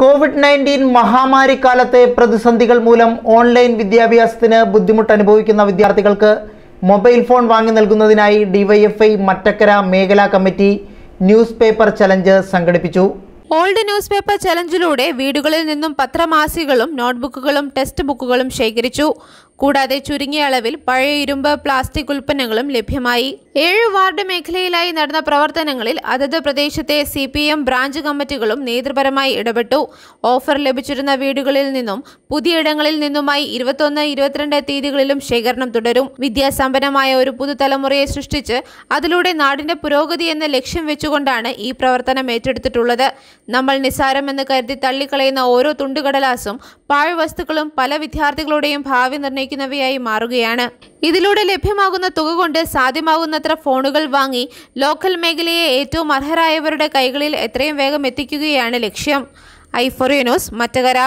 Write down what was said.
Covid nineteen മഹാമാരി കാലത്തെ പ്രതിസന്ധികൾ മൂലം ഓൺലൈൻ വിദ്യാഭ്യാസത്തിന് ബുദ്ധിമുട്ട് അനുഭവിക്കുന്ന വിദ്യാർത്ഥികൾക്ക് മൊബൈൽ ഫോൺ വാങ്ങി നൽകുന്നതിനായി ഡിവൈഎഫ്ഐ മറ്റക്കര മേഖലാ കമ്മിറ്റി ന്യൂസ് പേപ്പർ ചലഞ്ച് സംഘടിപ്പിച്ചു ഓൾഡ് ന്യൂസ് പേപ്പർ ചലഞ്ചിലൂടെ വീടുകളിൽ നിന്നും പത്രമാസികകളും നോട്ട്ബുക്കുകളും ടെക്സ്റ്റ് ബുക്കുകളും ശേഖരിച്ചു കൂടാതെ ചുരുങ്ങിയ അളവിൽ പഴയ ഇരുമ്പ് പ്ലാസ്റ്റിക് ഉൽപ്പന്നങ്ങളും ലഭ്യമായി ഏഴ് വാർഡ് മേഖലയിലായി നടന്ന പ്രവർത്തനങ്ങളിൽ അതത് പ്രദേശത്തെ സി പി എം ബ്രാഞ്ച് കമ്മിറ്റികളും നേതൃപരമായി ഇടപെട്ടു ഓഫർ ലഭിച്ചിരുന്ന വീടുകളിൽ നിന്നും പുതിയയിടങ്ങളിൽ നിന്നുമായി ഇരുപത്തൊന്ന് ഇരുപത്തിരണ്ട് തീയതികളിലും ശേഖരണം തുടരും വിദ്യാസമ്പന്നമായ ഒരു പുതുതലമുറയെ സൃഷ്ടിച്ച് അതിലൂടെ നാടിന്റെ പുരോഗതി എന്ന ലക്ഷ്യം വെച്ചുകൊണ്ടാണ് ഈ പ്രവർത്തനം ഏറ്റെടുത്തിട്ടുള്ളത് നമ്മൾ നിസ്സാരമെന്ന് കരുതി തള്ളിക്കളയുന്ന ഓരോ തുണ്ടുകടലാസും പാഴ്വസ്തുക്കളും പല വിദ്യാർത്ഥികളുടെയും ഭാവി നിർണ്ണയിക്കും ഉപയോഗിക്കുന്നവയായി മാറുകയാണ് ഇതിലൂടെ ലഭ്യമാകുന്ന തുക കൊണ്ട് സാധ്യമാകുന്നത്ര ഫോണുകൾ വാങ്ങി ലോക്കൽ മേഖലയെ ഏറ്റവും അർഹരായവരുടെ കൈകളിൽ എത്രയും വേഗം എത്തിക്കുകയാണ് ലക്ഷ്യം ഐ യുനോസ് മറ്റകര